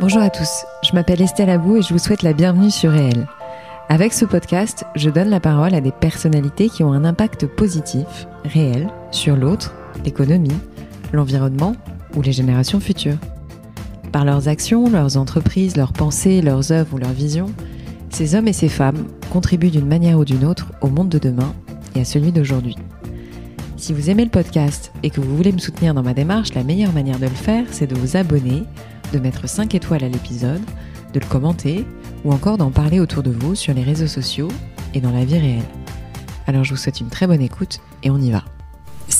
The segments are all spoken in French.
Bonjour à tous, je m'appelle Estelle Abou et je vous souhaite la bienvenue sur Réel. Avec ce podcast, je donne la parole à des personnalités qui ont un impact positif, réel, sur l'autre, l'économie, l'environnement ou les générations futures. Par leurs actions, leurs entreprises, leurs pensées, leurs œuvres ou leurs visions, ces hommes et ces femmes contribuent d'une manière ou d'une autre au monde de demain à celui d'aujourd'hui. Si vous aimez le podcast et que vous voulez me soutenir dans ma démarche, la meilleure manière de le faire, c'est de vous abonner, de mettre 5 étoiles à l'épisode, de le commenter ou encore d'en parler autour de vous sur les réseaux sociaux et dans la vie réelle. Alors je vous souhaite une très bonne écoute et on y va.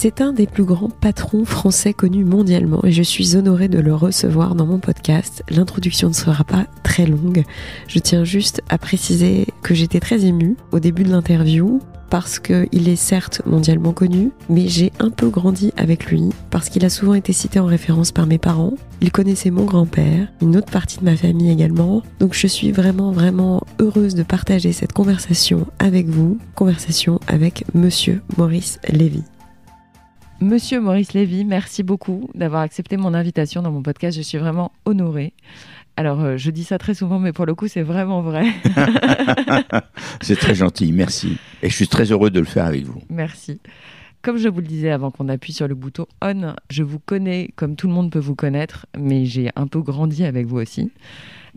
C'est un des plus grands patrons français connus mondialement et je suis honorée de le recevoir dans mon podcast. L'introduction ne sera pas très longue. Je tiens juste à préciser que j'étais très émue au début de l'interview parce qu'il est certes mondialement connu, mais j'ai un peu grandi avec lui, parce qu'il a souvent été cité en référence par mes parents. Il connaissait mon grand-père, une autre partie de ma famille également. Donc je suis vraiment, vraiment heureuse de partager cette conversation avec vous, conversation avec Monsieur Maurice Lévy. Monsieur Maurice Lévy, merci beaucoup d'avoir accepté mon invitation dans mon podcast. Je suis vraiment honoré. Alors, euh, je dis ça très souvent, mais pour le coup, c'est vraiment vrai. c'est très gentil, merci. Et je suis très heureux de le faire avec vous. Merci. Comme je vous le disais avant qu'on appuie sur le bouton on, je vous connais comme tout le monde peut vous connaître, mais j'ai un peu grandi avec vous aussi,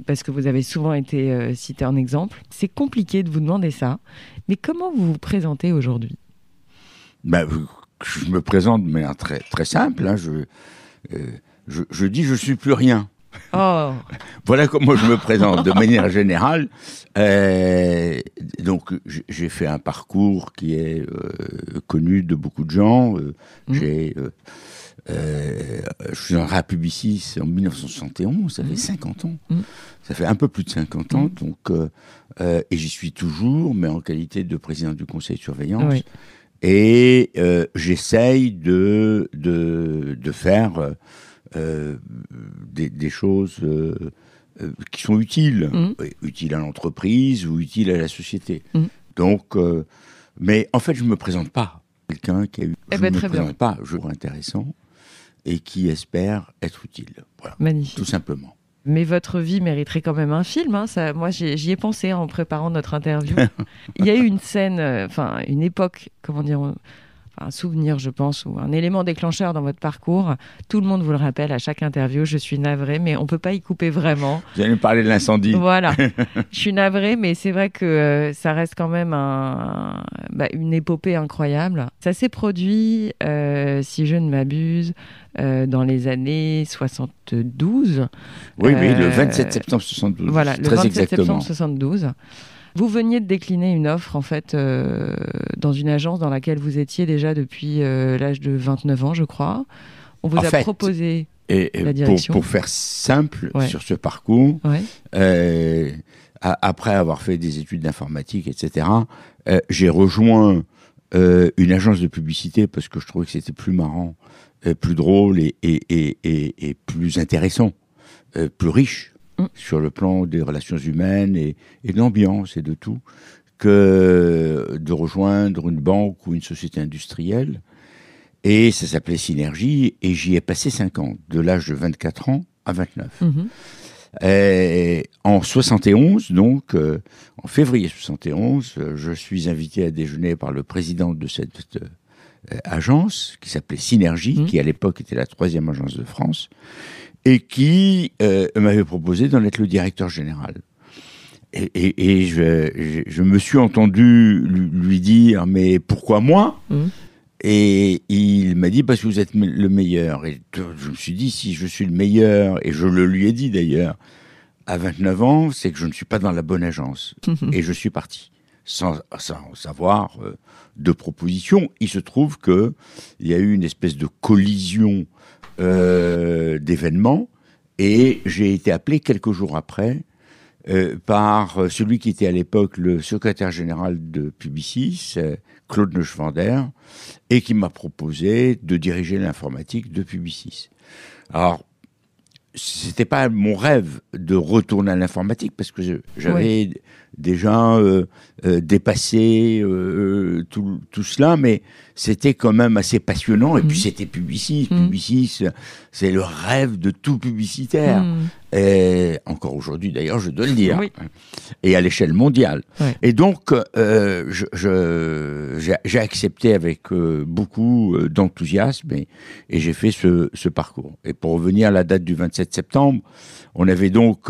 parce que vous avez souvent été euh, cité en exemple. C'est compliqué de vous demander ça, mais comment vous vous présentez aujourd'hui bah, je me présente, mais un très, très simple. Hein, je, dis euh, je, ne dis je suis plus rien. Oh. voilà comment je me présente de manière générale. Euh, donc j'ai fait un parcours qui est euh, connu de beaucoup de gens. Mm. J'ai je suis un rap en 1971, ça fait 50 mm. ans. Mm. Ça fait un peu plus de 50 ans, donc, et j'y suis toujours, mais en qualité de président du conseil de surveillance. Et euh, j'essaye de, de, de, faire euh, des, des, choses euh, qui sont utiles, mmh. utiles à l'entreprise ou utiles à la société. Mmh. Donc, mais en fait, je ne me présente pas. Quelqu'un qui a eu. Eh je ben, ne me présente pas. Je trouve intéressant et qui espère être utile. Voilà. Magnifique. Tout simplement. Mais votre vie mériterait quand même un film. Hein, ça, moi, j'y ai pensé en préparant notre interview. Il y a eu une scène, euh, enfin, une époque, comment dire, un souvenir, je pense, ou un élément déclencheur dans votre parcours. Tout le monde vous le rappelle à chaque interview. Je suis navrée, mais on ne peut pas y couper vraiment. Vous allez me parler de l'incendie. Voilà. je suis navrée, mais c'est vrai que euh, ça reste quand même bah, une épopée incroyable. Ça s'est produit, euh, si je ne m'abuse, euh, dans les années 72. Oui, oui, le 27 septembre 72. Voilà, le 27 septembre 72. Vous veniez de décliner une offre en fait euh, dans une agence dans laquelle vous étiez déjà depuis euh, l'âge de 29 ans, je crois. On vous a proposé et, Pour, faire simple sur ce parcours, euh, après avoir fait des études d'informatique, etc., j'ai rejoint une agence de publicité parce que je trouvais que c'était plus marrant, plus drôle et, et plus intéressant, plus riche Mm. sur le plan des relations humaines et, et l'ambiance et de tout, que de rejoindre une banque ou une société industrielle. Et ça s'appelait Synergie, et j'y ai passé 5 ans, de l'âge de 24 ans à 29. Mm-hmm. Et en 71, donc, euh, en février 71, euh, je suis invité à déjeuner par le président de cette euh, agence, qui s'appelait Synergie, mm. qui à l'époque était la troisième agence de France, et qui euh, m'avait proposé d'en être le directeur général. Et, je, me suis entendu lui dire, mais pourquoi moi mmh. Et il m'a dit, parce que vous êtes le meilleur. Et je me suis dit, si je suis le meilleur, et je le lui ai dit d'ailleurs, à 29 ans, c'est que je ne suis pas dans la bonne agence. Mmh et je suis parti. Sans, savoir euh, de proposition. Il se trouve qu'il y a eu une espèce de collision euh, d'événements. Et j'ai été appelé quelques jours après euh, par euh, celui qui était à l'époque le secrétaire général de Publicis, Claude Neuschwander, et qui m'a proposé de diriger l'informatique de Publicis. Alors, c'était pas mon rêve de retourner à l'informatique parce que j'avais déjà euh, euh, dépassé euh, tout, tout, cela, mais c'était quand même assez passionnant. Et puis mmh. c'était publiciste. Mmh. c'est le rêve de tout publicitaire. Mmh. Et encore aujourd'hui, d'ailleurs, je dois le dire. Et à l'échelle mondiale. Et donc, je, j'ai accepté avec beaucoup d'enthousiasme et, j'ai fait ce, ce, parcours. Et pour revenir à la date du 27 septembre, on avait donc...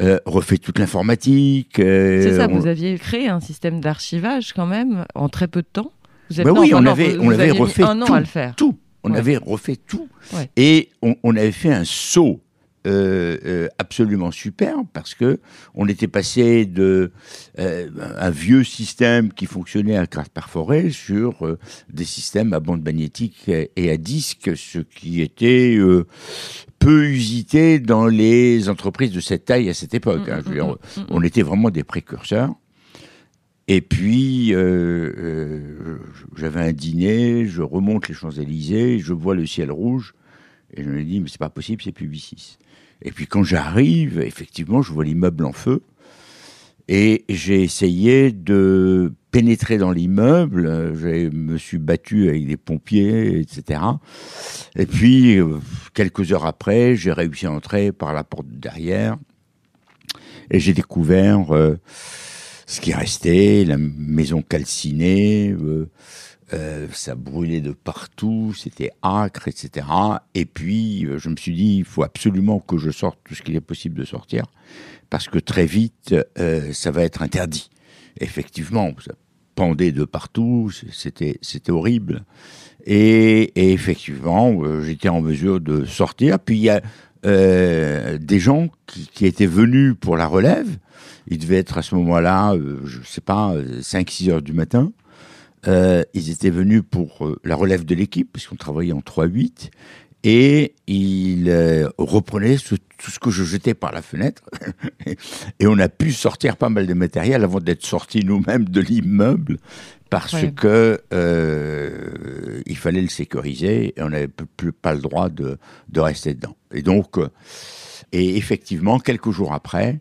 Euh, refait toute l'informatique. Euh, c'est ça, vous aviez créé un système d'archivage quand même en très peu de temps. Vous avez... Ben oui, on, avait, on avait refait tout, on avait refait tout. Et on, avait fait un saut euh, euh, absolument superbe parce que on était passé de euh, un vieux système qui fonctionnait à carte perforée sur des systèmes à bande magnétique et à disque, ce qui était peu usité dans les entreprises de cette taille à cette époque. Mmh, hein. mmh, mmh, on était vraiment des précurseurs. Et puis, j'avais un dîner, je remonte les Champs-Élysées, je vois le ciel rouge, et je me dis, mais c'est pas possible, c'est Publicis. Et puis quand j'arrive, effectivement, je vois l'immeuble en feu. Et j'ai essayé de pénétrer dans l'immeuble. Je me suis battu avec des pompiers, etc. Et puis, euh, quelques heures après, j'ai réussi à entrer par la porte derrière. Et j'ai découvert euh, ce qui restait, la maison calcinée, euh, euh, ça brûlait de partout, c'était acre, etc. Et puis, euh, je me suis dit, il faut absolument que je sorte tout ce qu'il est possible de sortir, parce que très vite, euh, ça va être interdit. Effectivement, ça pendait de partout, c'était horrible. Et, effectivement, j'étais en mesure de sortir. Puis il y a des gens qui, étaient venus pour la relève. Il devait être à ce moment-là, je je sais pas, 5-6 heures du matin. Euh, ils étaient venus pour euh, la relève de l'équipe, puisqu'on travaillait en 3-8, et ils euh, reprenaient tout ce que je jetais par la fenêtre. et on a pu sortir pas mal de matériel avant d'être sortis nous-mêmes de l'immeuble, parce ouais. que il fallait le sécuriser, et on n'avait plus pas le droit de, de, rester dedans. Et donc, et effectivement, quelques jours après,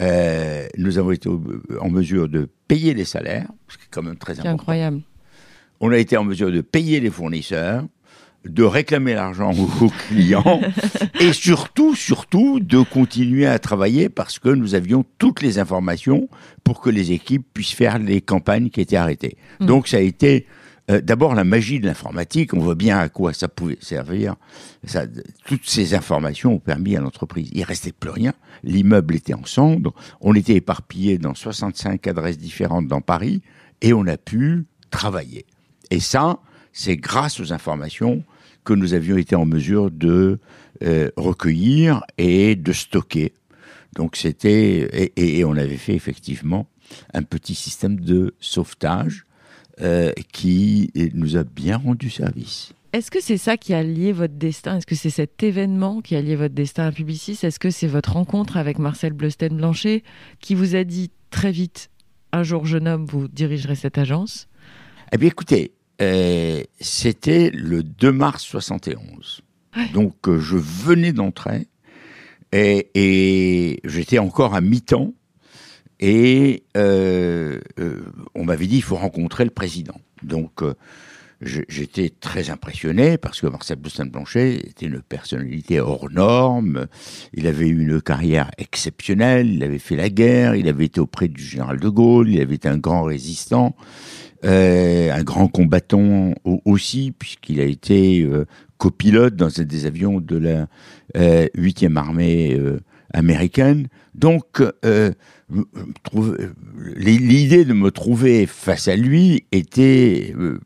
euh, nous avons été euh, en mesure de payer les salaires, ce qui est quand même très important. incroyable. On a été en mesure de payer les fournisseurs, de réclamer l'argent aux clients et surtout, surtout, de continuer à travailler parce que nous avions toutes les informations pour que les équipes puissent faire les campagnes qui étaient arrêtées. Mm. Donc ça a été euh, d'abord, la magie de l'informatique, on voit bien à quoi ça pouvait servir. toutes ces informations ont permis à l'entreprise. Il restait plus rien. L'immeuble était en cendres. On était éparpillé dans 65 adresses différentes dans Paris et on a pu travailler. Et ça, c'est grâce aux informations que nous avions été en mesure de euh, recueillir et de stocker. Donc c'était et, on avait fait effectivement un petit système de sauvetage euh, qui nous a bien rendu service. Est-ce que c'est ça qui a lié votre destin Est-ce que c'est cet événement qui a lié votre destin à Publicis Est-ce que c'est votre rencontre avec Marcel Blustein blanchet qui vous a dit très vite, un jour jeune homme, vous dirigerez cette agence Eh bien écoutez, euh, c'était le 2 mars 71. Donc euh, je venais d'entrer et j'étais encore à mi-temps et euh, euh, on m'avait dit, il faut rencontrer le président. Donc, euh, j'étais très impressionné parce que Marcel bustin blanchet était une personnalité hors norme. Il avait eu une carrière exceptionnelle. Il avait fait la guerre. Il avait été auprès du général de Gaulle. Il avait été un grand résistant. Euh, un grand combattant aussi, puisqu'il a été copilote dans un des avions de la 8e armée américaine. Donc, euh, l'idée de me trouver face à lui était euh,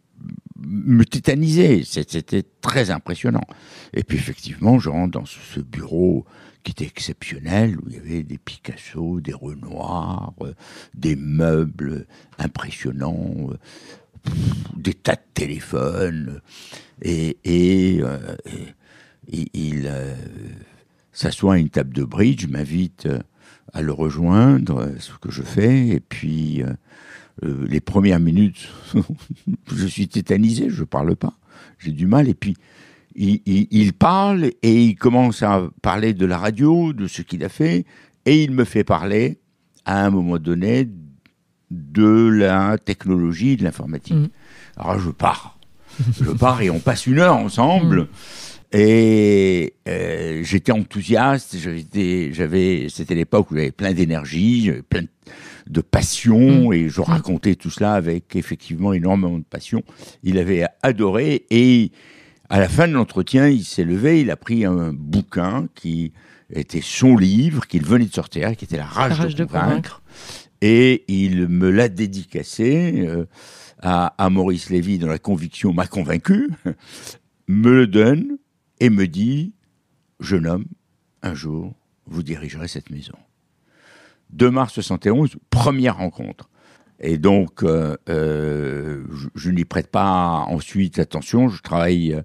me tétaniser. C'était très impressionnant. Et puis, effectivement, je rentre dans ce bureau qui était exceptionnel, où il y avait des Picasso, des Renoir, euh, des meubles impressionnants, des tas de téléphones. et il s'assoit à une table de bridge, m'invite euh, à le rejoindre, euh, ce que je fais, et puis euh, les premières minutes, je suis tétanisé, je ne parle pas, j'ai du mal, et puis il, parle et il commence à parler de la radio, de ce qu'il a fait, et il me fait parler à un moment donné de la technologie, de l'informatique. Mmh. Alors je pars. Je pars et on passe une heure ensemble. Mmh. Et euh, j'étais enthousiaste, j'avais, c'était l'époque où j'avais plein d'énergie, plein de passion, mmh. et je racontais tout cela avec effectivement énormément de passion. Il avait adoré, et à la fin de l'entretien, il s'est levé, il a pris un bouquin qui était son livre, qu'il venait de sortir, qui était La rage, de, convaincre, et il me l'a dédicacé. Euh, à, à Maurice Lévy dans la conviction m'a convaincu, me le donne, et me dit Jeune homme, un jour, vous dirigerez cette maison. 2 mars 71, première rencontre. Et donc, euh, euh, je, n'y prête pas ensuite attention. Je travaille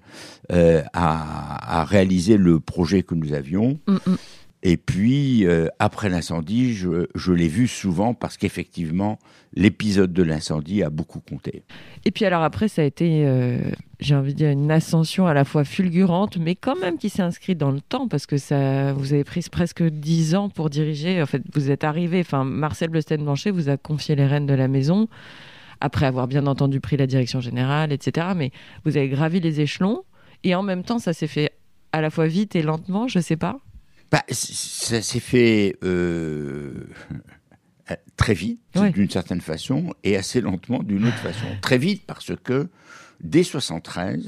euh, à, réaliser le projet que nous avions. Mm, mm. Et puis, euh, après l'incendie, je, l'ai vu souvent parce qu'effectivement, l'épisode de l'incendie a beaucoup compté. Et puis alors après, ça a été, euh, j'ai envie de dire, une ascension à la fois fulgurante, mais quand même qui s'est inscrite dans le temps, parce que ça, vous avez pris presque dix ans pour diriger. En fait, vous êtes arrivé, enfin, Marcel Bleustein-Blanchet vous a confié les rênes de la maison, après avoir bien entendu pris la direction générale, etc. Mais vous avez gravi les échelons, et en même temps, ça s'est fait à la fois vite et lentement, je ne sais pas bah, ça s'est fait euh, très vite, d'une certaine façon, et assez lentement, d'une autre façon. Très vite, parce que dès 73,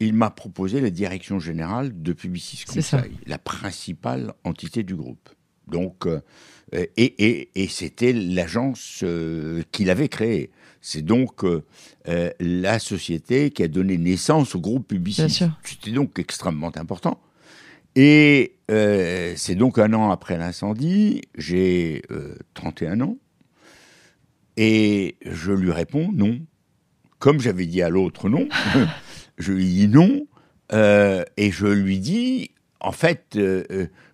il m'a proposé la direction générale de Publicis Conseil, la principale entité du groupe. Donc, euh, et, c'était l'agence euh, qu'il avait créée. C'est donc la société qui a donné naissance au groupe Publicis. C'était donc extrêmement important. Et euh, c'est donc un an après l'incendie, j'ai 31 euh, ans, et je lui réponds non. Comme j'avais dit à l'autre non, je lui dis non, euh, et je lui dis, en fait,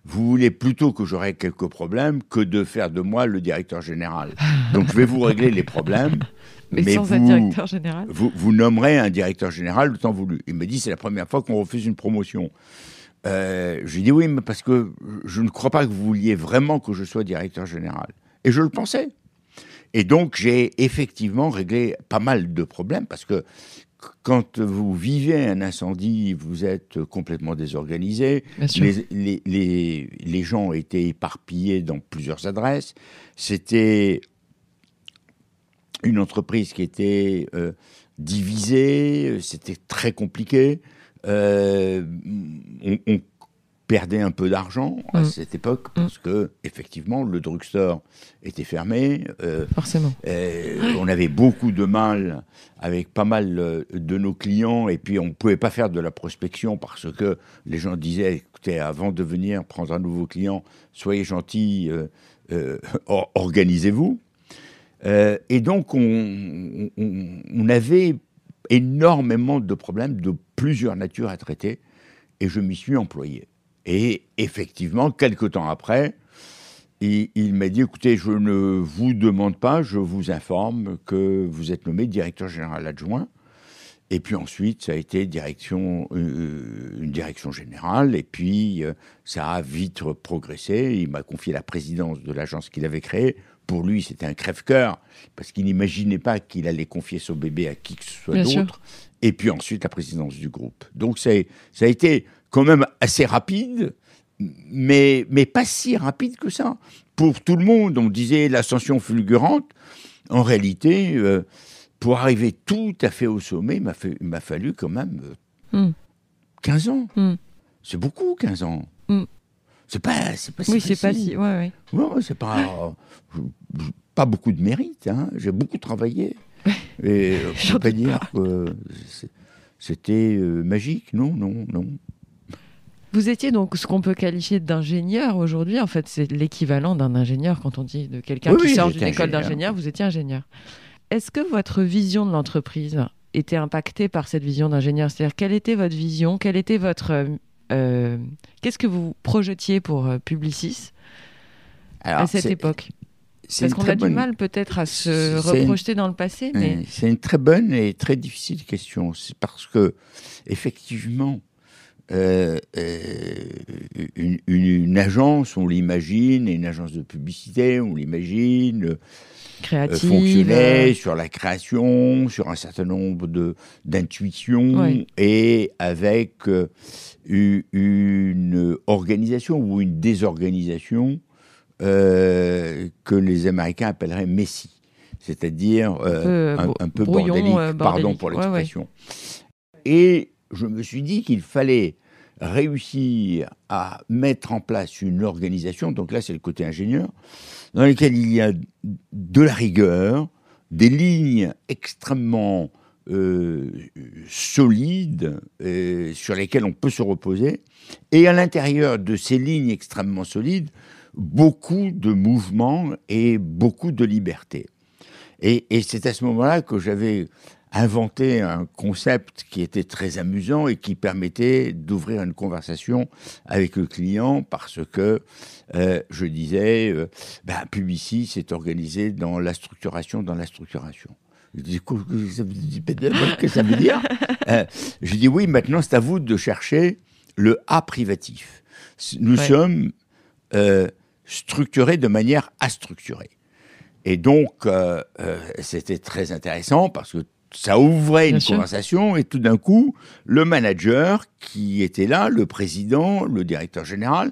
vous voulez plutôt que j'aurai quelques problèmes que de faire de moi le directeur général. Donc je vais vous régler les problèmes. Mais, sans vous, directeur général vous nommerez un directeur général le temps voulu. Il me dit, c'est la première fois qu'on refuse une promotion. Euh, je dis oui, mais parce que je ne crois pas que vous vouliez vraiment que je sois directeur général. Et je le pensais. Et donc j'ai effectivement réglé pas mal de problèmes parce que quand vous vivez un incendie, vous êtes complètement désorganisé. Les, les, les, gens étaient éparpillés dans plusieurs adresses. C'était une entreprise qui était euh, divisée, c'était très compliqué. Euh, on, perdait un peu d'argent à mm. cette époque mm. parce que effectivement le drugstore était fermé. Euh, Forcément. Euh, on avait beaucoup de mal avec pas mal de nos clients et puis on ne pouvait pas faire de la prospection parce que les gens disaient écoutez avant de venir prendre un nouveau client soyez gentils, organisez-vous. et donc on avait énormément de problèmes de plusieurs natures à traiter, et je m'y suis employé. Et effectivement, quelques temps après, il, m'a dit, écoutez, je ne vous demande pas, je vous informe que vous êtes nommé directeur général adjoint. Et puis ensuite, ça a été direction, euh, une direction générale. Et puis, euh, ça a vite progressé. Il m'a confié la présidence de l'agence qu'il avait créée pour lui, c'était un crève-cœur, parce qu'il n'imaginait pas qu'il allait confier son bébé à qui que ce soit d'autre. Et puis ensuite, la présidence du groupe. Donc, ça, ça a été quand même assez rapide, mais, mais pas si rapide que ça. Pour tout le monde, on disait l'ascension fulgurante. En réalité, euh, pour arriver tout à fait au sommet, il m'a fallu quand même 15 euh, hmm. ans. Hmm. C'est beaucoup, 15 ans. Hmm. C'est pas, c'est pas si. Oui, c'est pas si. Ouais, Non, c'est pas. pas beaucoup de mérite. Hein. J'ai beaucoup travaillé. Et euh, je dire que c'était euh, magique. Non, non, non. Vous étiez donc ce qu'on peut qualifier d'ingénieur aujourd'hui. En fait, c'est l'équivalent d'un ingénieur quand on dit de quelqu'un qui sort d'une école d'ingénieur. Vous étiez ingénieur. Est-ce que votre vision de l'entreprise était impactée par cette vision d'ingénieur C'est-à-dire, quelle était votre vision Quelle était votre euh, euh, qu'est-ce que vous projetiez pour euh, Publicis à cette époque Parce qu'on a du mal peut-être à se reprojeter dans le passé. C'est une très bonne et très difficile question. C'est parce que, effectivement, euh, une, une, agence, on l'imagine, une agence de publicité, on l'imagine, euh, Créative, fonctionnait, sur la création, sur un certain nombre d'intuitions et avec euh, une organisation ou une désorganisation euh, que les Américains appelleraient Messie, c'est-à-dire un, peu bordélique, pardon pour l'expression. Et je me suis dit qu'il fallait réussir à mettre en place une organisation, donc là c'est le côté ingénieur, dans laquelle il y a de la rigueur, des lignes extrêmement euh, solides euh, sur lesquelles on peut se reposer, et à l'intérieur de ces lignes extrêmement solides, beaucoup de mouvements et beaucoup de liberté. et c'est à ce moment-là que j'avais inventé un concept qui était très amusant et qui permettait d'ouvrir une conversation avec le client parce que euh, je disais, euh, ben, Publicis est organisé dans la structuration, dans la structuration. Je dis, que ça veut dire euh, Je dis, oui, maintenant c'est à vous de chercher le A privatif. Nous sommes euh, structurés de manière astructurée. Et donc, c'était très intéressant parce que ça ouvrait une conversation et tout d'un coup, le manager qui était là, le président, le directeur général,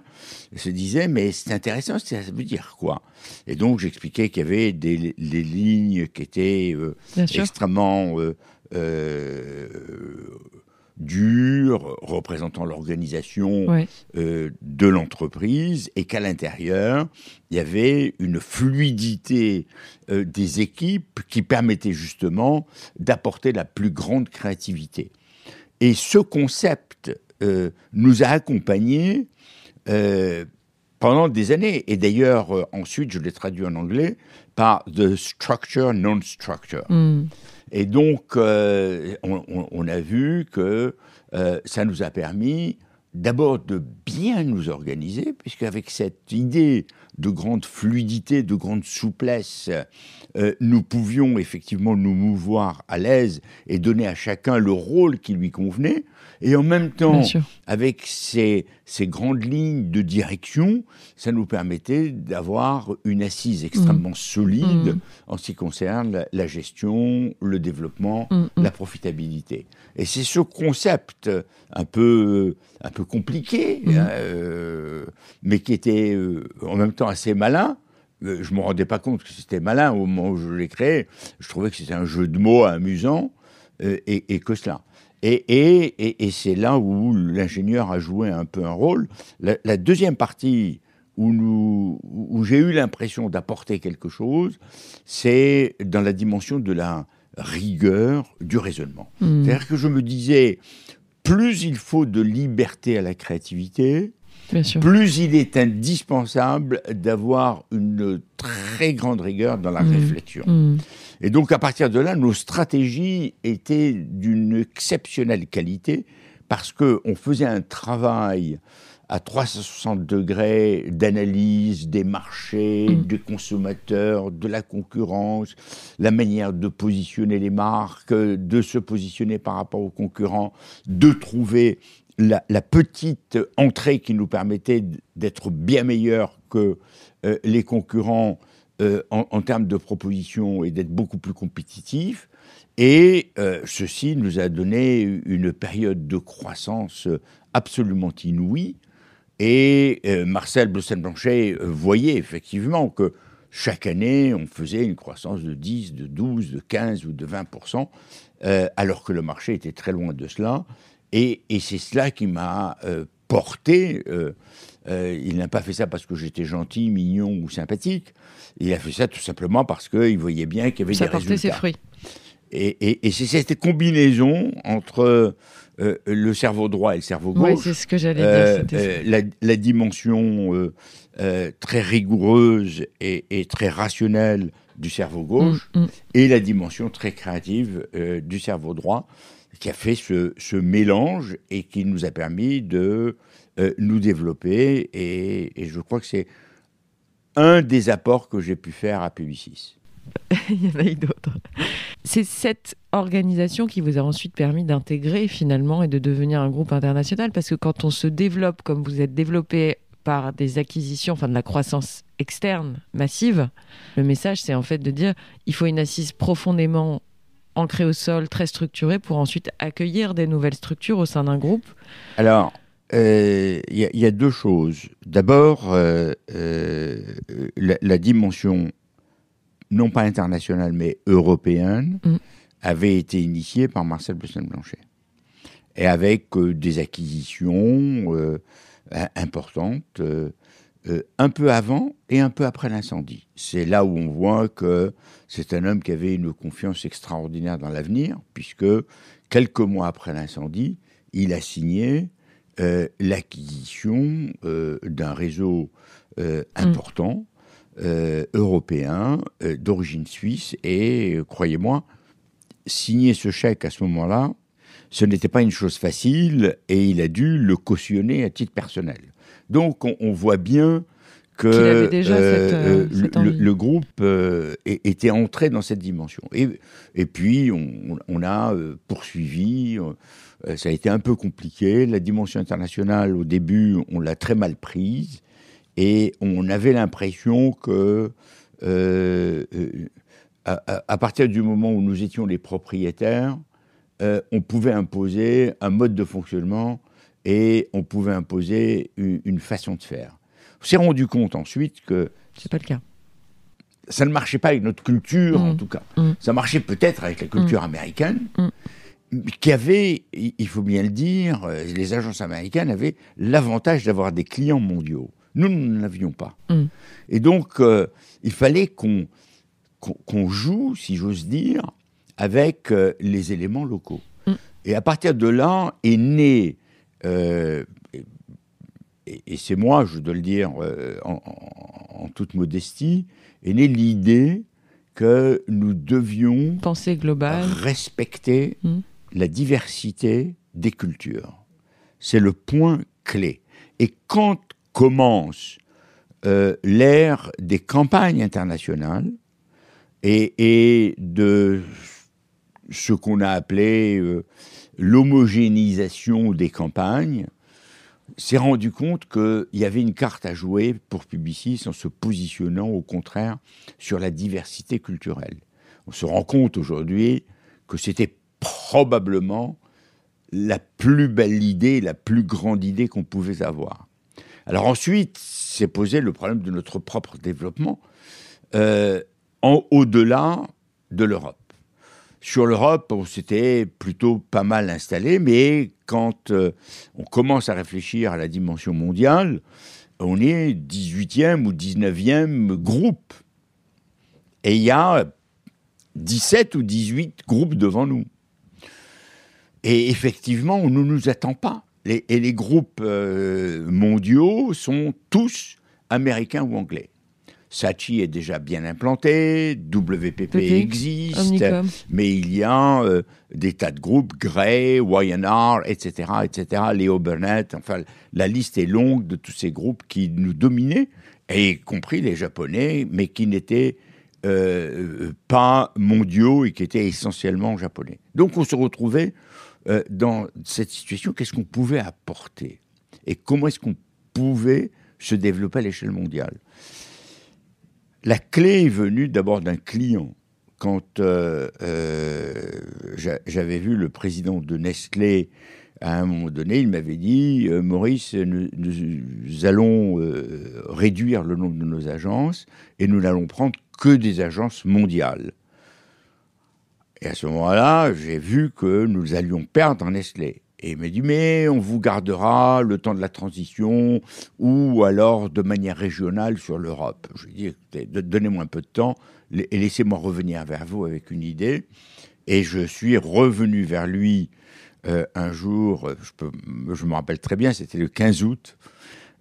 se disait mais c'est intéressant, ça veut dire quoi Et donc j'expliquais qu'il y avait des lignes qui étaient euh, extrêmement euh, euh, dure, représentant l'organisation euh, de l'entreprise, et qu'à l'intérieur, il y avait une fluidité euh, des équipes qui permettait justement d'apporter la plus grande créativité. Et ce concept euh, nous a accompagnés pendant des années. Et d'ailleurs, ensuite, je l'ai traduit en anglais par The Structure Non-Structure. Mm. Et donc, euh, on, a vu que euh, ça nous a permis d'abord de bien nous organiser, puisque avec cette idée de grande fluidité, de grande souplesse. Euh, nous pouvions effectivement nous mouvoir à l'aise et donner à chacun le rôle qui lui convenait. Et en même temps, avec ces, grandes lignes de direction, ça nous permettait d'avoir une assise mm. extrêmement solide mm. en ce qui concerne la, gestion, le développement, mm, la profitabilité. Et c'est ce concept un peu, compliqué, euh, mais qui était euh, en même temps assez malin. Je ne me rendais pas compte que c'était malin au moment où je l'ai créé. Je trouvais que c'était un jeu de mots amusant euh, et, que cela. Et, et, c'est là où l'ingénieur a joué un peu un rôle. La, deuxième partie où, où j'ai eu l'impression d'apporter quelque chose, c'est dans la dimension de la rigueur du raisonnement. Hmm. C'est-à-dire que je me disais, plus il faut de liberté à la créativité, plus il est indispensable d'avoir une très grande rigueur dans la mm. réflexion. Mm. Et donc à partir de là, nos stratégies étaient d'une exceptionnelle qualité parce qu'on faisait un travail à 360 degrés d'analyse des marchés, mm. des consommateurs, de la concurrence, la manière de positionner les marques, de se positionner par rapport aux concurrents, de trouver la, petite entrée qui nous permettait d'être bien meilleurs que euh, les concurrents euh, en, termes de propositions et d'être beaucoup plus compétitifs. Et euh, ceci nous a donné une période de croissance absolument inouïe. Et Marcel blossel blanchet voyait effectivement que chaque année, on faisait une croissance de 10, de 12, de 15 ou de 20 alors que le marché était très loin de cela et, c'est cela qui m'a euh, porté. Euh, euh, il n'a pas fait ça parce que j'étais gentil, mignon ou sympathique. Il a fait ça tout simplement parce qu'il voyait bien qu'il y avait des résultats. Ça portait ses fruits. Et, et, c'est cette combinaison entre le cerveau droit et le cerveau gauche. Oui, c'est ce que j'allais dire. la, la, dimension très rigoureuse et, très rationnelle du cerveau mm, gauche mm. et la dimension très créative du cerveau droit qui a fait ce, mélange et qui nous a permis de euh, nous développer. Et, je crois que c'est un des apports que j'ai pu faire à Publicis. Il y en a eu d'autres. C'est cette organisation qui vous a ensuite permis d'intégrer finalement et de devenir un groupe international parce que quand on se développe comme vous êtes développé par des acquisitions, enfin de la croissance externe massive, le message c'est en fait de dire il faut une assise profondément ancré au sol, très structuré, pour ensuite accueillir des nouvelles structures au sein d'un groupe Alors, il euh, y, a deux choses. D'abord, euh, euh, la, dimension, non pas internationale, mais européenne, mm. avait été initiée par Marcel Besson-Blanchet. Et avec des acquisitions importantes. Euh, un peu avant et un peu après l'incendie. C'est là où on voit que c'est un homme qui avait une confiance extraordinaire dans l'avenir, puisque quelques mois après l'incendie, il a signé euh, l'acquisition euh, d'un réseau mmh. important européen d'origine suisse. Et croyez-moi, signer ce chèque à ce moment-là, ce n'était pas une chose facile et il a dû le cautionner à titre personnel. Donc on, voit bien que euh, euh, le, groupe euh, était entré dans cette dimension. Et, puis, on, a poursuivi, ça a été un peu compliqué. La dimension internationale, au début, on l'a très mal prise, et on avait l'impression que... à, partir du moment où nous étions les propriétaires, on pouvait imposer un mode de fonctionnement et on pouvait imposer une façon de faire. On s'est rendu compte ensuite que. C'est pas le cas. Ça ne marchait pas avec notre culture, en mmh. tout cas. Mmh. Ça marchait peut-être avec la culture mmh. américaine, qui avait, il faut bien le dire, euh, les agences américaines avaient l'avantage d'avoir des clients mondiaux. Nous, nous ne l'avions pas. Et donc, euh, il fallait qu'on qu joue, si j'ose dire, avec euh, les éléments locaux. Et à partir de là est né... Euh, et, c'est moi, je dois le dire euh, en, toute modestie, est née l'idée que nous devions respecter hmm. la diversité des cultures. C'est le point clé. Et quand commence euh, l'ère des campagnes internationales et, de ce qu'on a appelé l'homogénéisation des campagnes, s'est rendu compte qu'il y avait une carte à jouer pour Publicis en se positionnant au contraire sur la diversité culturelle. On se rend compte aujourd'hui que c'était probablement la plus belle idée, la plus grande idée qu'on pouvait avoir. Alors ensuite, s'est posé le problème de notre propre développement euh, en au-delà de l'Europe. Sur l'Europe, on s'était plutôt pas mal installé, mais quand euh, on commence à réfléchir à la dimension mondiale, on est 18e ou 19e groupe. Et il y a 17 ou 18 groupes devant nous. Et effectivement, on ne nous attend pas. et les groupes euh, mondiaux sont tous américains ou anglais. Sachi est déjà bien implanté, WPP existe, mais il y a euh, des tas de groupes, Grey, YNR, etc., etc., Léo Burnett, enfin, la liste est longue de tous ces groupes qui nous dominaient, et y compris les Japonais, mais qui n'étaient euh, euh, pas mondiaux et qui étaient essentiellement japonais. Donc on se retrouvait dans cette situation, qu'est-ce qu'on pouvait apporter Et comment est-ce qu'on pouvait se développer à l'échelle mondiale la clé est venue d'abord d'un client. Quand euh, euh, j'avais vu le président de Nestlé à un moment donné, il m'avait dit euh, Maurice, nous, allons réduire le nombre de nos agences et nous n'allons prendre que des agences mondiales. Et à ce moment-là, j'ai vu que nous allions perdre Nestlé. Et il m'a dit, mais on vous gardera le temps de la transition ou alors de manière régionale sur l'Europe. Je lui ai dit, donnez-moi un peu de temps et laissez-moi revenir vers vous avec une idée. Et je suis revenu vers lui euh, un jour, je, me rappelle très bien, c'était le 15 août,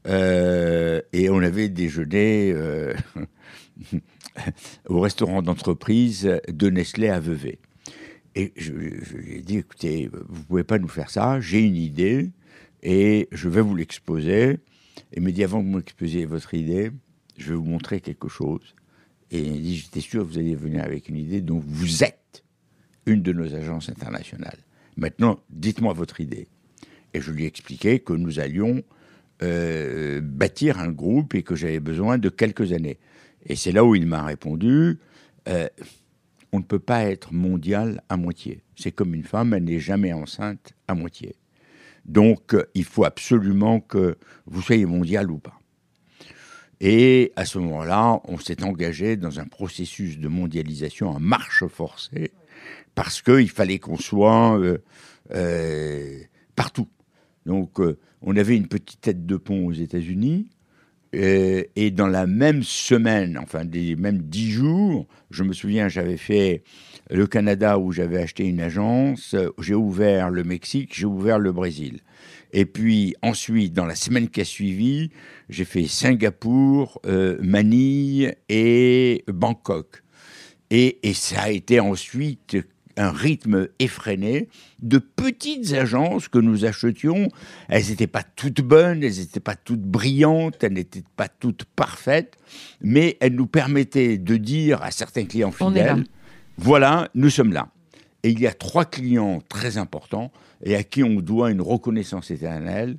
euh, et on avait déjeuné euh, au restaurant d'entreprise de Nestlé à Vevey. Et je, lui ai dit, écoutez, vous ne pouvez pas nous faire ça, j'ai une idée, et je vais vous l'exposer. Et il me dit, avant que vous m'exposiez votre idée, je vais vous montrer quelque chose. Et il dit, j'étais sûr que vous alliez venir avec une idée, donc vous êtes une de nos agences internationales. Maintenant, dites-moi votre idée. Et je lui ai expliqué que nous allions euh, bâtir un groupe et que j'avais besoin de quelques années. Et c'est là où il m'a répondu, euh, on ne peut pas être mondial à moitié. C'est comme une femme, elle n'est jamais enceinte à moitié. Donc, euh, il faut absolument que vous soyez mondial ou pas. Et à ce moment-là, on s'est engagé dans un processus de mondialisation à marche forcée, parce qu'il fallait qu'on soit euh, euh, partout. Donc, on avait une petite tête de pont aux États-Unis, euh, et dans la même semaine, enfin des mêmes dix jours, je me souviens, j'avais fait le Canada où j'avais acheté une agence, euh, j'ai ouvert le Mexique, j'ai ouvert le Brésil. Et puis ensuite, dans la semaine qui a suivi, j'ai fait Singapour, euh, Manille et Bangkok. Et, et, ça a été ensuite un rythme effréné de petites agences que nous achetions. Elles n'étaient pas toutes bonnes, elles n'étaient pas toutes brillantes, elles n'étaient pas toutes parfaites, mais elles nous permettaient de dire à certains clients fidèles, voilà, nous sommes là. Et il y a trois clients très importants et à qui on doit une reconnaissance éternelle,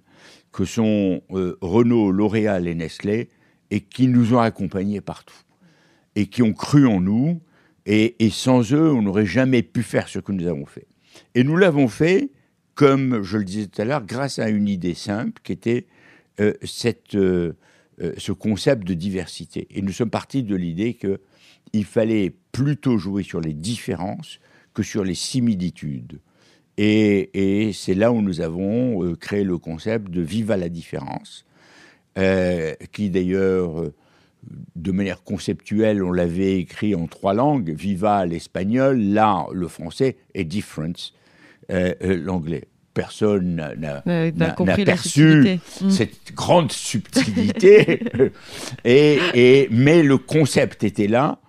que sont euh, Renault, L'Oréal et Nestlé, et qui nous ont accompagnés partout, et qui ont cru en nous, et, sans eux, on n'aurait jamais pu faire ce que nous avons fait. Et nous l'avons fait, comme je le disais tout à l'heure, grâce à une idée simple qui était euh, cette, euh, euh, ce concept de diversité. Et nous sommes partis de l'idée qu'il fallait plutôt jouer sur les différences que sur les similitudes. Et, et c'est là où nous avons créé le concept de Viva la différence, qui d'ailleurs de manière conceptuelle, on l'avait écrit en trois langues, viva l'espagnol, là le français et difference euh, euh, l'anglais. Personne n'a euh, perçu mm. cette grande subtilité, et, mais le concept était là,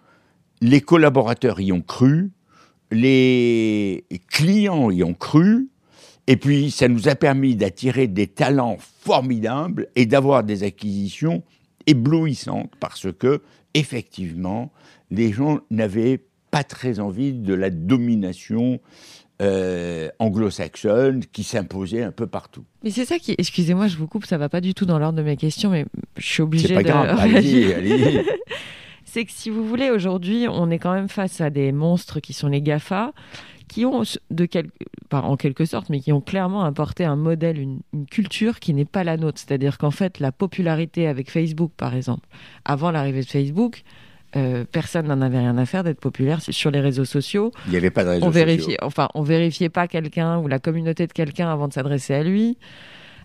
les collaborateurs y ont cru, les clients y ont cru, et puis ça nous a permis d'attirer des talents formidables et d'avoir des acquisitions éblouissante parce que, effectivement, les gens n'avaient pas très envie de la domination euh, anglo-saxonne qui s'imposait un peu partout. Mais c'est ça qui, excusez-moi, je vous coupe, ça va pas du tout dans l'ordre de mes questions, mais je suis obligée de. C'est pas grave, allez-y, allez-y. c'est que si vous voulez, aujourd'hui, on est quand même face à des monstres qui sont les GAFA, qui ont, de en quelque sorte, mais qui ont clairement apporté un modèle, une, culture qui n'est pas la nôtre. C'est-à-dire qu'en fait, la popularité avec Facebook, par exemple, avant l'arrivée de Facebook, euh, personne n'en avait rien à faire d'être populaire sur les réseaux sociaux. Il n'y avait pas de réseaux on vérifiait, sociaux. Enfin, on vérifiait pas quelqu'un ou la communauté de quelqu'un avant de s'adresser à lui.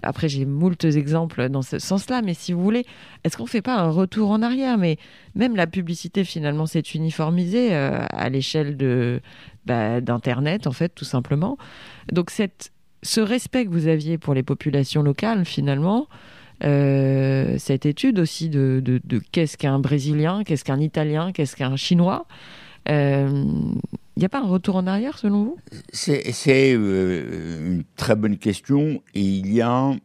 Après, j'ai moult exemples dans ce sens-là, mais si vous voulez, est-ce qu'on ne fait pas un retour en arrière Mais même la publicité, finalement, s'est uniformisée euh, à l'échelle de bah, d'Internet, en fait, tout simplement. Donc, cette, ce respect que vous aviez pour les populations locales, finalement, euh, cette étude aussi de, de, qu'est-ce qu'un Brésilien, qu'est-ce qu'un Italien, qu'est-ce qu'un Chinois, euh, il n'y a pas un retour en arrière selon vous C'est euh, une très bonne question et il y a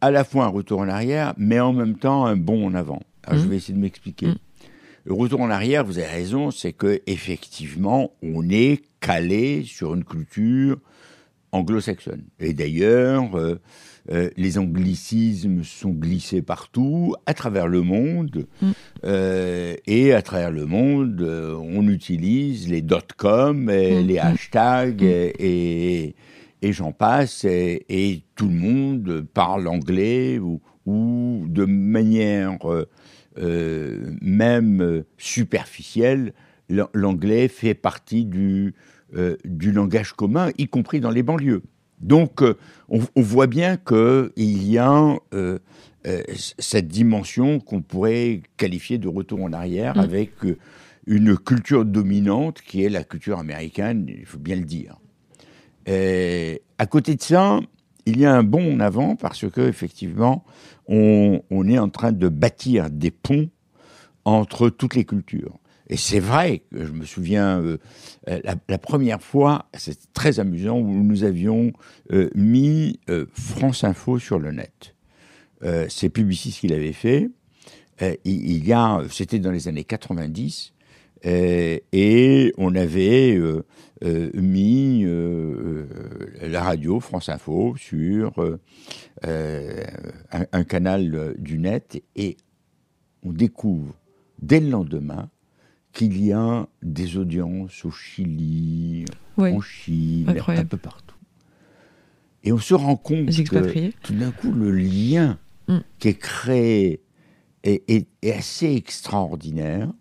à la fois un retour en arrière, mais en même temps un bond en avant. Mmh. Je vais essayer de m'expliquer. Mmh. Le retour en arrière, vous avez raison, c'est que effectivement, on est calé sur une culture anglo-saxonne. Et d'ailleurs, euh, euh, les anglicismes sont glissés partout, à travers le monde, mm. euh, et à travers le monde, euh, on utilise les dot-com, mm. les mm. hashtags, et, j'en passe, et, tout le monde parle anglais ou, de manière même superficielle, l'anglais fait partie du langage commun, y compris dans les banlieues. Donc, euh, on, voit bien qu'il y a euh, euh, cette dimension qu'on pourrait qualifier de retour en arrière mm. avec une culture dominante qui est la culture américaine, il faut bien le dire. à côté de ça, il y a un bon en avant parce que effectivement, on est en train de bâtir des ponts entre toutes les cultures. Et c'est vrai je me souviens, euh, euh, la, première fois, c'est très amusant, où nous avions euh, mis France Info sur le net. c'est Publicis qui l'avait fait. il y a, c'était dans les années 90, et on avait mis la radio France Info sur un canal du net, et on découvre dès le lendemain qu'il y a des audiences au Chili, en Chine, un peu partout. Et on se rend compte que tout d'un coup, le lien mm. qui est créé est, assez extraordinaire.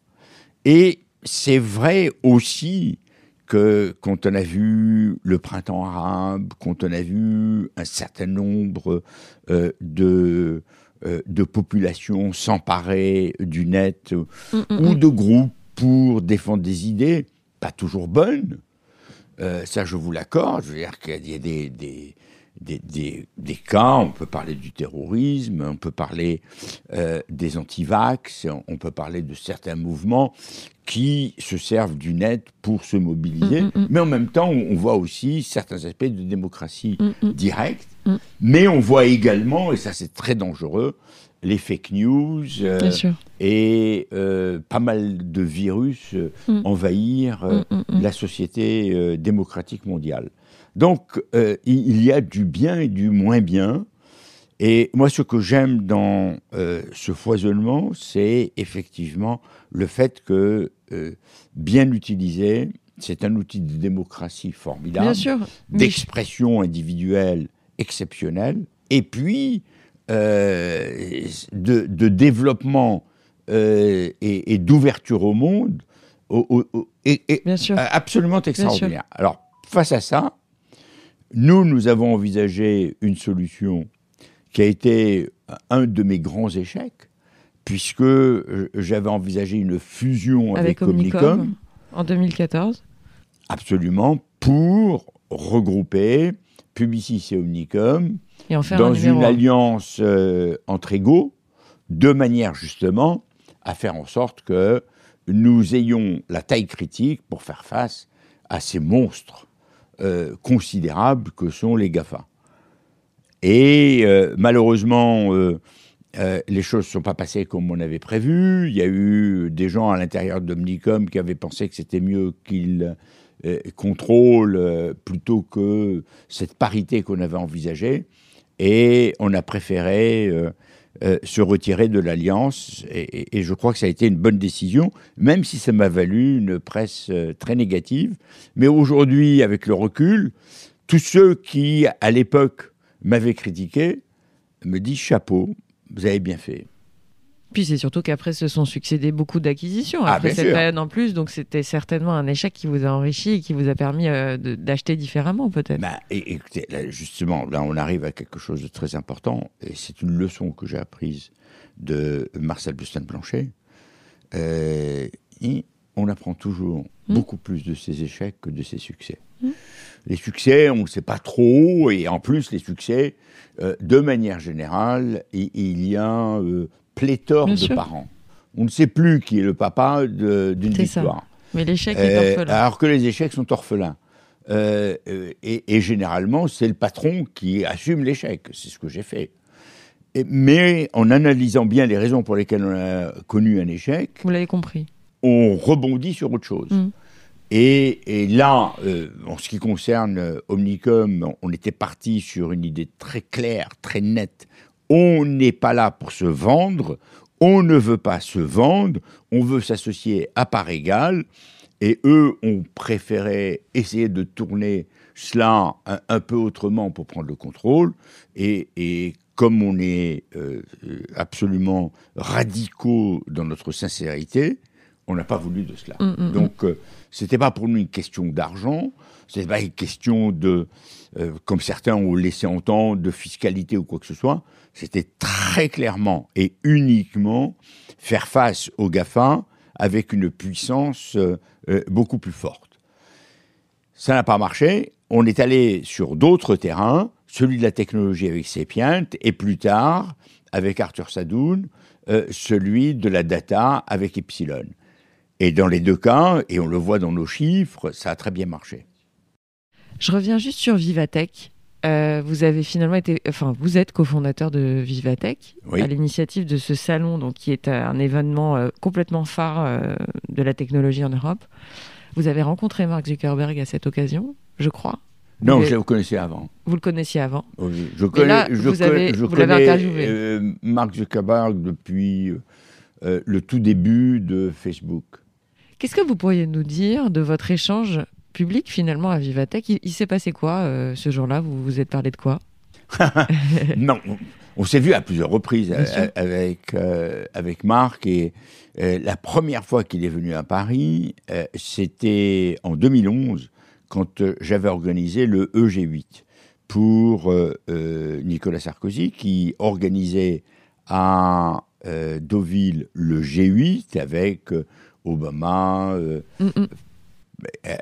Et c'est vrai aussi que quand on a vu le printemps arabe, quand on a vu un certain nombre euh, de, euh, de populations s'emparer du net mm, mm, ou de groupes pour défendre des idées, pas toujours bonnes. Euh, ça, je vous l'accorde. Je veux dire qu'il y a des, des, des, cas, on peut parler du terrorisme, on peut parler des euh, des antivax, on peut parler de certains mouvements qui se servent du net pour se mobiliser, mm, mm, mm. mais en même temps, on voit aussi certains aspects de démocratie directe, mais on voit également, et ça c'est très dangereux, les fake news euh, et euh, pas mal de virus envahir la société démocratique mondiale. Donc, euh, il y a du bien et du moins bien. Et moi, ce que j'aime dans euh, ce foisonnement, c'est effectivement le fait que, euh, bien utilisé, c'est un outil de démocratie formidable, d'expression individuelle exceptionnelle, et puis de, développement et, d'ouverture au monde absolument extraordinaire. Alors, face à ça, nous, nous avons envisagé une solution qui a été un de mes grands échecs, puisque euh, j'avais envisagé une fusion avec, Omnicom, en 2014. Absolument, pour regrouper Publicis et Omnicom dans une alliance euh, entre égaux, de manière justement à faire en sorte que nous ayons la taille critique pour faire face à ces monstres considérable euh, considérables que sont les GAFA. Et euh, malheureusement, euh, les choses ne sont pas passées comme on avait prévu. Il y a eu des gens à l'intérieur d'Omnicom qui avaient pensé que c'était mieux qu'ils contrôlent plutôt que cette parité qu'on avait envisagée. Et on a préféré euh, se retirer de l'Alliance. Et, je crois que ça a été une bonne décision, même si ça m'a valu une presse euh, très négative. Mais aujourd'hui, avec le recul, tous ceux qui, à l'époque, m'avaient critiqué, me disent chapeau, vous avez bien fait. Puis c'est surtout qu'après se sont succédé beaucoup d'acquisitions ah, après cette période en plus, donc c'était certainement un échec qui vous a enrichi et qui vous a permis euh, d'acheter différemment peut-être. Bah, justement, là on arrive à quelque chose de très important et c'est une leçon que j'ai apprise de Marcel Bustin-Blanchet. Euh, on apprend toujours hmm. beaucoup plus de ses échecs que de ses succès. Hmm. Les succès, on ne sait pas trop, et en plus, les succès, euh, de manière générale, il, y a pléthore de parents. On ne sait plus qui est le papa d'une victoire. Mais l'échec est euh, orphelin. Alors que les échecs sont orphelins. Euh, euh, et, généralement, c'est le patron qui assume l'échec. C'est ce que j'ai fait. mais en analysant bien les raisons pour lesquelles on a connu un échec. Vous l'avez compris. On rebondit sur autre chose. Mm. Et, là, en ce qui concerne Omnicom, on était parti sur une idée très claire, très nette, on n'est pas là pour se vendre, on ne veut pas se vendre, on veut s'associer à part égale, et eux ont préféré essayer de tourner cela un, peu autrement pour prendre le contrôle, et, comme on est euh, absolument radicaux dans notre sincérité, on n'a pas voulu de cela. Mm, mm, Donc, mm. euh, ce n'était pas pour nous une question d'argent, n'était pas une question de, euh, comme certains ont laissé entendre, de fiscalité ou quoi que ce soit. C'était très clairement et uniquement faire face aux GAFA avec une puissance euh, beaucoup plus forte. Ça n'a pas marché. On est allé sur d'autres terrains, celui de la technologie avec Sapient, et plus tard, avec Arthur Sadoun, celui de la data avec Epsilon. Et dans les deux cas, et on le voit dans nos chiffres, ça a très bien marché. Je reviens juste sur Vivatech. Euh, vous avez finalement été, enfin, vous êtes cofondateur de Vivatech à l'initiative de ce salon, donc qui est un événement euh, complètement phare euh, de la technologie en Europe. Vous avez rencontré Mark Zuckerberg à cette occasion, je crois. Non, je le connaissais avant. Vous le connaissiez avant. je connais. vous Mark Zuckerberg depuis le tout début de Facebook. Qu'est-ce que vous pourriez nous dire de votre échange public finalement à Vivatech Il, s'est passé quoi euh, ce jour-là Vous vous êtes parlé de quoi Non, on s'est vu à plusieurs reprises euh, avec, euh, avec Marc et la première fois qu'il est venu à Paris, c'était en 2011 quand j'avais organisé le EG8 pour Nicolas Sarkozy qui organisait à Deauville le G8 avec Obama, euh, mm, mm. Euh,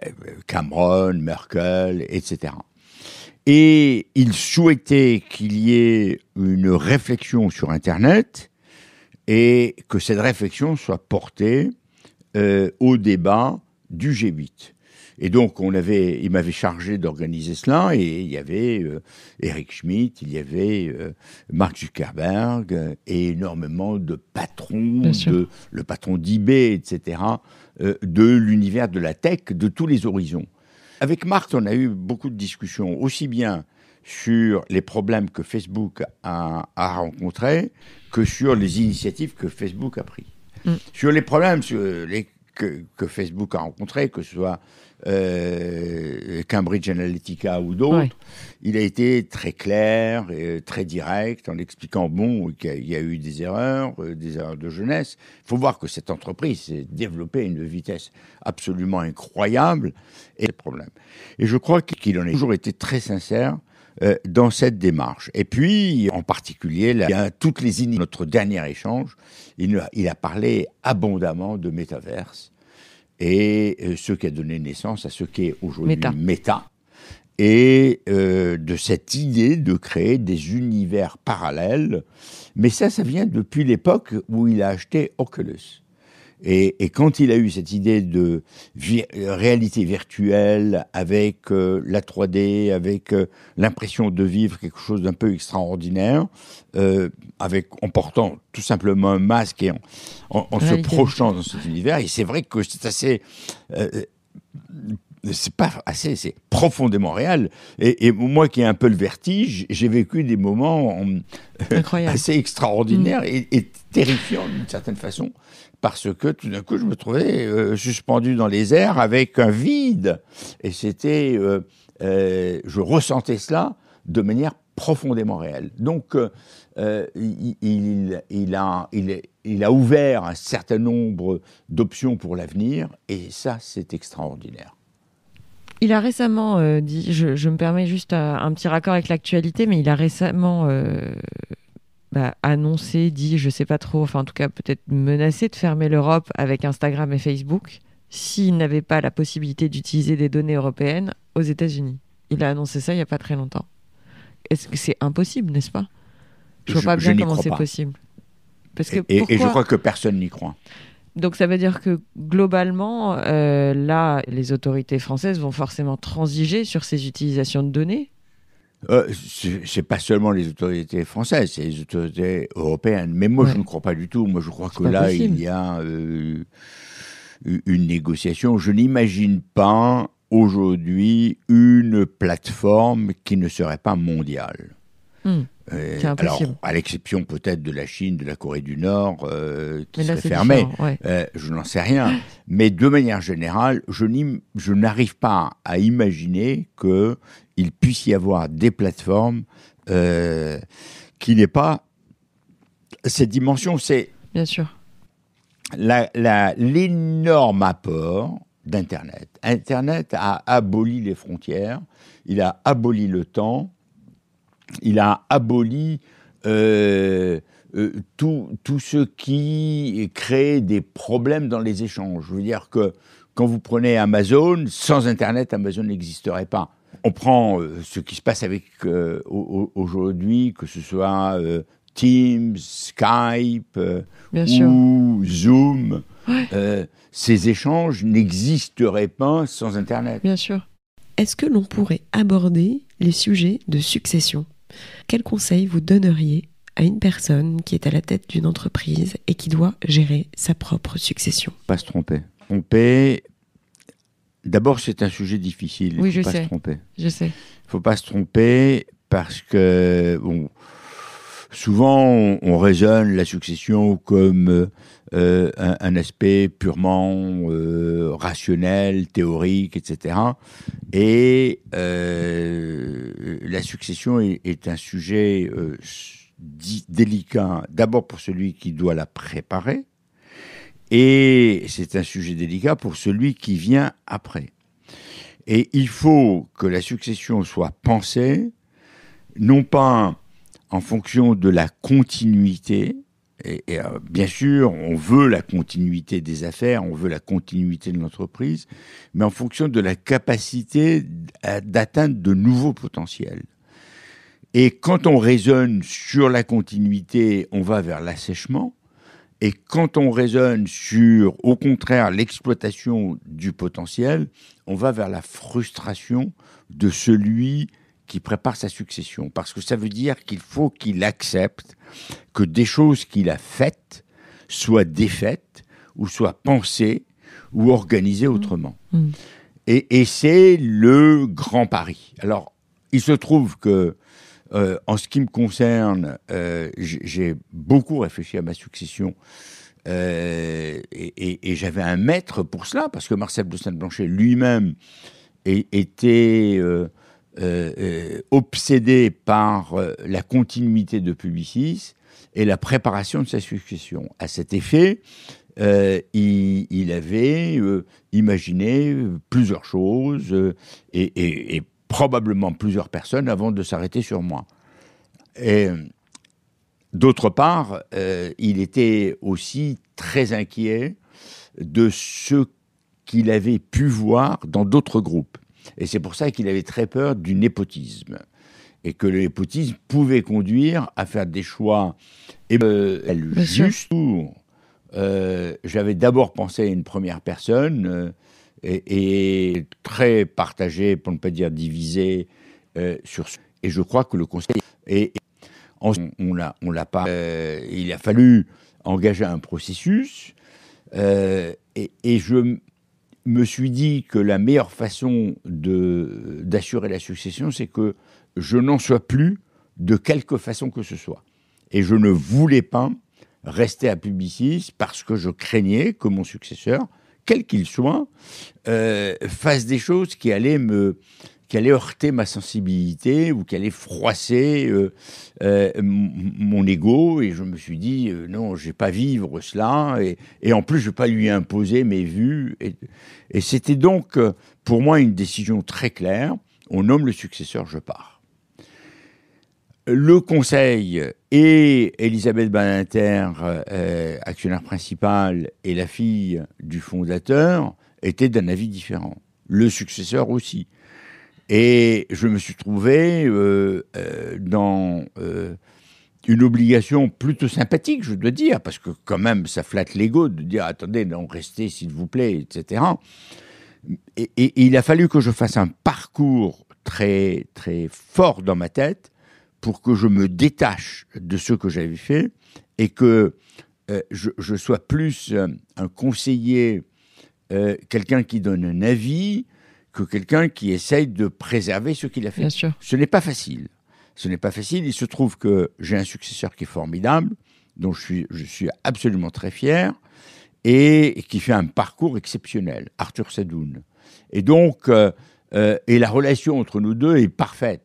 Cameron, Merkel, etc. Et il souhaitait qu'il y ait une réflexion sur Internet et que cette réflexion soit portée euh, au débat du G8. Et donc, on avait, il m'avait chargé d'organiser cela, et il y avait euh, Eric Schmidt, il y avait euh, Mark Zuckerberg, euh, et énormément de patrons, de, le patron d'eBay, etc., de l'univers de la tech, de tous les horizons. Avec Mark, on a eu beaucoup de discussions, aussi bien sur les problèmes que Facebook a, rencontrés que sur les initiatives que Facebook a prises. Mm. Sur les problèmes que, que, Facebook a rencontrés, que ce soit euh, Cambridge Analytica ou d'autres, il a été très clair, et euh, très direct, en expliquant, bon, qu'il y a eu des erreurs, euh, des erreurs de jeunesse. Il faut voir que cette entreprise s'est développée à une vitesse absolument incroyable, et problème. Et je crois qu'il en a toujours été très sincère dans cette démarche. Et puis, en particulier, il y a toutes les initiatives. Notre dernier échange, il a, il a parlé abondamment de métaverse et euh, ce qui a donné naissance à ce qu'est aujourd'hui Meta. Meta et euh, de cette idée de créer des univers parallèles. Mais ça, ça vient depuis l'époque où il a acheté Oculus. Et, quand il a eu cette idée de euh, réalité virtuelle avec euh, la 3D, avec euh, l'impression de vivre quelque chose d'un peu extraordinaire, en portant tout simplement un masque et en, se projetant dans cet univers, et c'est vrai que c'est assez c'est pas assez, c'est profondément réel. Et, moi qui ai un peu le vertige, j'ai vécu des moments assez extraordinaires mm. et, terrifiants d'une certaine façon parce que tout d'un coup, je me trouvais euh, suspendu dans les airs avec un vide. Et c'était, euh, euh, je ressentais cela de manière profondément réelle. Donc, il, il, a, il, a, ouvert un certain nombre d'options pour l'avenir, et ça, c'est extraordinaire. Il a récemment dit, je, me permets juste un petit raccord avec l'actualité, mais il a récemment a annoncé, dit, je sais pas trop, enfin en tout cas peut-être menacé de fermer l'Europe avec Instagram et Facebook s'il n'avait pas la possibilité d'utiliser des données européennes aux États-Unis. Il a annoncé ça il n'y a pas très longtemps. Est-ce que c'est impossible, n'est-ce pas Je ne vois pas bien comment c'est possible. Parce que et, je crois que personne n'y croit. Donc ça veut dire que globalement, euh, là, les autorités françaises vont forcément transiger sur ces utilisations de données euh, c'est pas seulement les autorités françaises, c'est les autorités européennes. Mais moi, je ne crois pas du tout. Moi, je crois que là, il y a euh, une négociation. Je n'imagine pas aujourd'hui une plateforme qui ne serait pas mondiale. Hmm. Euh, alors, à l'exception peut-être de la Chine, de la Corée du Nord, qui serait fermée, je n'en sais rien. Mais de manière générale, je n'arrive pas à imaginer que il puisse y avoir des plateformes euh, qui n'aient pas cette dimension. C'est bien sûr l'énorme apport d'Internet. Internet a aboli les frontières, il a aboli le temps, il a aboli euh, euh, tout, tout, ce qui crée des problèmes dans les échanges. Je veux dire que quand vous prenez Amazon, sans Internet, Amazon n'existerait pas on prend euh, ce qui se passe avec euh, aujourd'hui, que ce soit euh, Teams, Skype ou Zoom. ces échanges n'existeraient pas sans Internet. Bien sûr. Est-ce que l'on pourrait aborder les sujets de succession Quel conseil vous donneriez à une personne qui est à la tête d'une entreprise et qui doit gérer sa propre succession Pas se tromper. Tromper D'abord, c'est un sujet difficile. Oui, Il ne faut pas se tromper. Je sais. faut pas se tromper parce que bon, souvent on, raisonne la succession comme euh, un, aspect purement euh, rationnel, théorique, etc. Et euh, la succession est un sujet délicat, d'abord pour celui qui doit la préparer, et c'est un sujet délicat pour celui qui vient après. Et il faut que la succession soit pensée, non pas en fonction de la continuité, et, euh, bien sûr, on veut la continuité des affaires, on veut la continuité de l'entreprise, mais en fonction de la capacité d'atteindre de nouveaux potentiels. Et quand on raisonne sur la continuité, on va vers l'assèchement. Et quand on raisonne sur, au contraire, l'exploitation du potentiel, on va vers la frustration de celui qui prépare sa succession. Parce que ça veut dire qu'il faut qu'il accepte que des choses qu'il a faites soient défaites ou soient pensées ou organisées mmh. autrement. Mmh. Et, et c'est le grand pari. Alors, il se trouve que euh, en ce qui me concerne, euh, j'ai beaucoup réfléchi à ma succession. Euh, et, j'avais un maître pour cela, parce que Marcel de blanchet lui-même était obsédé par la continuité de Publicis et la préparation de sa succession. À cet effet, il, avait imaginé plusieurs choses et, et, probablement plusieurs personnes avant de s'arrêter sur moi. Et d'autre part, euh, il était aussi très inquiet de ce qu'il avait pu voir dans d'autres groupes. Et c'est pour ça qu'il avait très peur du népotisme. Et que le népotisme pouvait conduire à faire des choix et eh ben, juste. Euh, j'avais d'abord pensé à une première personne euh, est très partagé, pour ne pas dire divisé, euh, sur ce. Et je crois que le Conseil est. on, on l'a pas. Euh, il a fallu engager un processus. Euh, et, et, je me suis dit que la meilleure façon d'assurer la succession, c'est que je n'en sois plus de quelque façon que ce soit. Et je ne voulais pas rester à Publicis parce que je craignais que mon successeur quel qu'il soit, euh, fasse des choses qui allaient me qui heurter ma sensibilité ou qui allaient froisser euh, euh, mon ego. Et je me suis dit, euh, non, je vais pas vivre cela. Et, en plus, je vais pas lui imposer mes vues. Et, et c'était donc, pour moi, une décision très claire. On nomme le successeur, je pars. Le conseil et Elisabeth Badinter, euh, actionnaire principale, et la fille du fondateur était d'un avis différent. Le successeur aussi. Et je me suis trouvé euh, euh, dans une obligation plutôt sympathique, je dois dire, parce que quand même, ça flatte l'ego de dire attendez, restez, s'il vous plaît, etc. Et, et il a fallu que je fasse un parcours très, très fort dans ma tête pour que je me détache de ce que j'avais fait et que euh, je, sois plus un conseiller, euh, quelqu'un qui donne un avis, que quelqu'un qui essaye de préserver ce qu'il a fait. sûr. Ce n'est pas facile. Ce n'est pas facile. Il se trouve que j'ai un successeur qui est formidable, dont je suis, je suis absolument très fier, et qui fait un parcours exceptionnel, Arthur Sadoun. Et donc, euh, et la relation entre nous deux est parfaite.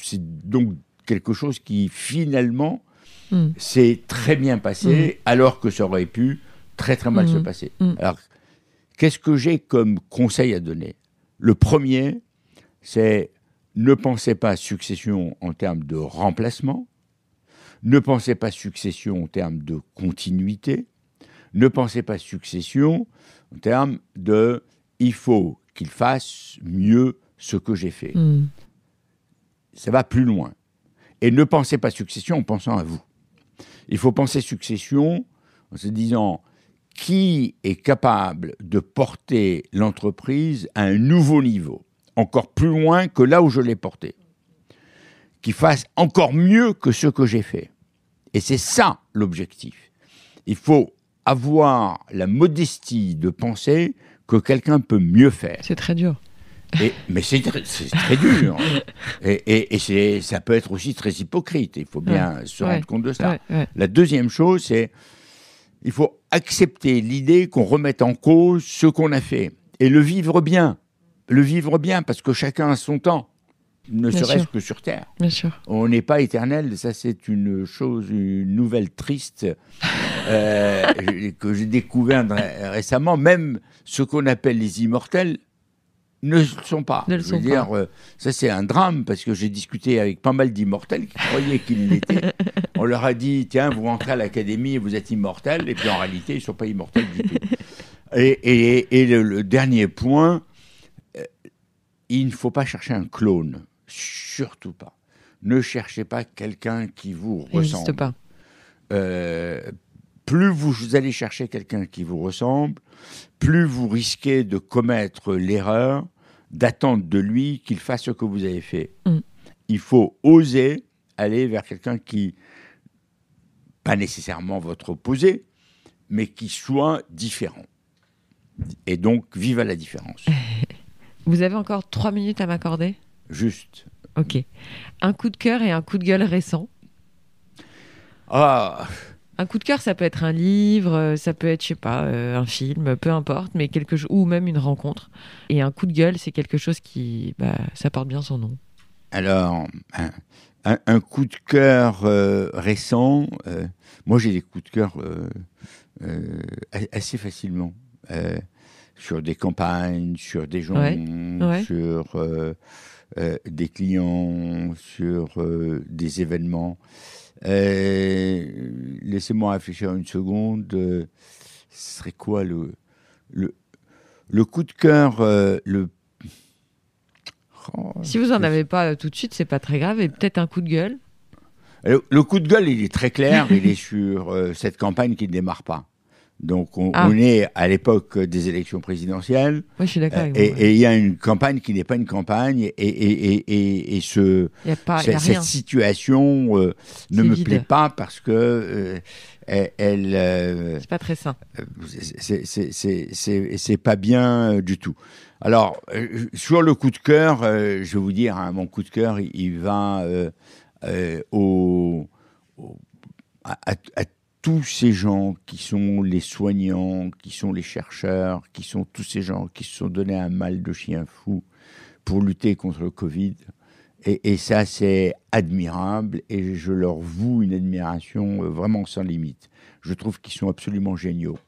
C'est donc quelque chose qui finalement mm. s'est très bien passé, mm. alors que ça aurait pu très très mal se mm. passer. Alors, qu'est-ce que j'ai comme conseil à donner Le premier, c'est ne pensez pas succession en termes de remplacement, ne pensez pas succession en termes de continuité, ne pensez pas succession en termes de il faut qu'il fasse mieux ce que j'ai fait. Ça va plus loin. Et ne pensez pas succession en pensant à vous. Il faut penser succession en se disant qui est capable de porter l'entreprise à un nouveau niveau, encore plus loin que là où je l'ai porté, qui fasse encore mieux que ce que j'ai fait. Et c'est ça l'objectif. Il faut avoir la modestie de penser que quelqu'un peut mieux faire. C'est très dur mais c'est très dur. Et, ça peut être aussi très hypocrite. Il faut bien se rendre compte de ça. La deuxième chose, c'est il faut accepter l'idée qu'on remette en cause ce qu'on a fait et le vivre bien. Le vivre bien parce que chacun a son temps, ne serait-ce que sur Terre. Bien sûr. On n'est pas éternel, ça c'est une chose, une nouvelle triste euh, que j'ai découvert récemment. Même ce qu'on appelle les immortels ne le sont pas. dire, euh, ça c'est un drame parce que j'ai discuté avec pas mal d'immortels qui croyaient qu'ils l'étaient. On leur a dit tiens, vous rentrez à l'académie et vous êtes immortels, et puis en réalité, ils ne sont pas immortels du tout. Et, le, dernier point, euh, il ne faut pas chercher un clone, surtout pas. Ne cherchez pas quelqu'un qui vous ressemble. pas. Euh, plus vous allez chercher quelqu'un qui vous ressemble, plus vous risquez de commettre l'erreur d'attendre de lui qu'il fasse ce que vous avez fait. Mm. Il faut oser aller vers quelqu'un qui, pas nécessairement votre opposé, mais qui soit différent. Et donc, vive à la différence. Vous avez encore trois minutes à m'accorder Juste. Ok. Un coup de cœur et un coup de gueule récent Ah, un coup de cœur, ça peut être un livre, euh, ça peut être, je sais pas, euh, un film, peu importe, mais quelque ou même une rencontre. Et un coup de gueule, c'est quelque chose qui, bah, ça porte bien son nom. Alors, un, coup de cœur euh, récent. moi, j'ai des coups de cœur assez facilement sur des campagnes, sur des gens, sur des clients, sur des événements. Laissez-moi réfléchir une seconde. Euh, ce serait quoi le, le, coup de cœur euh, le oh, Si vous n'en avez pas euh, tout de suite, c'est pas très grave. Et peut-être un coup de gueule le, le, coup de gueule, il est très clair. il est sur cette campagne qui ne démarre pas. Donc ah. on, est à l'époque des élections présidentielles. Oui, je suis d'accord. Euh, et il y a une campagne qui n'est pas une campagne. Et, et, ce, cette situation euh, ne me plaît pas parce que euh, elle. c'est pas très sain. C'est pas bien du tout. Alors sur le coup de cœur, je vais vous dire, hein, mon coup de cœur, il, va au, tous ces gens qui sont les soignants, qui sont les chercheurs, qui sont tous ces gens qui se sont donné un mal de chien fou pour lutter contre le Covid. Et, et ça, c'est admirable et je leur voue une admiration euh, vraiment sans limite. Je trouve qu'ils sont absolument géniaux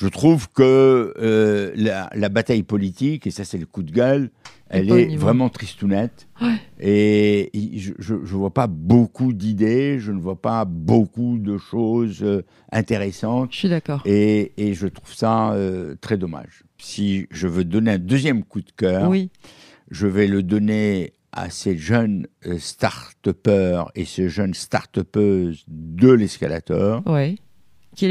je trouve que euh, la, bataille politique, et ça c'est le coup de gueule, elle est, vraiment tristounette. Ouais. Et, je ne vois pas beaucoup d'idées, je ne vois pas beaucoup de choses euh, intéressantes. Je suis d'accord. Et, je trouve ça euh, très dommage. Si je veux donner un deuxième coup de cœur, oui. je vais le donner à ces jeunes start et ces jeunes start de l'escalator. Oui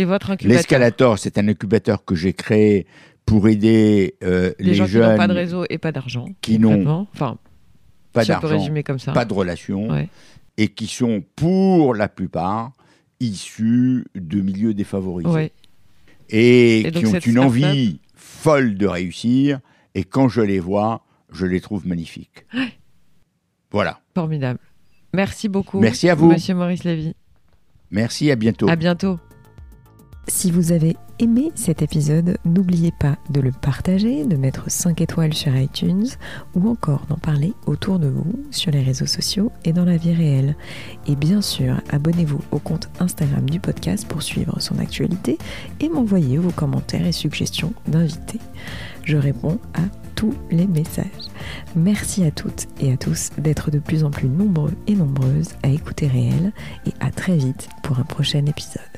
votre L'escalator, c'est un incubateur que j'ai créé pour aider euh, les, jeunes qui n'ont pas de réseau et pas d'argent. Qui n'ont enfin, pas comme d'argent, pas de relations, et qui sont pour la plupart issus de milieux défavorisés. Et, qui ont une envie folle de réussir, et quand je les vois, je les trouve magnifiques. Voilà. Formidable. Merci beaucoup. Merci à vous. Monsieur Maurice Lévy. Merci, à bientôt. À bientôt. Si vous avez aimé cet épisode, n'oubliez pas de le partager, de mettre 5 étoiles sur iTunes ou encore d'en parler autour de vous sur les réseaux sociaux et dans la vie réelle. Et bien sûr, abonnez-vous au compte Instagram du podcast pour suivre son actualité et m'envoyer vos commentaires et suggestions d'invités. Je réponds à tous les messages. Merci à toutes et à tous d'être de plus en plus nombreux et nombreuses à écouter réel et à très vite pour un prochain épisode.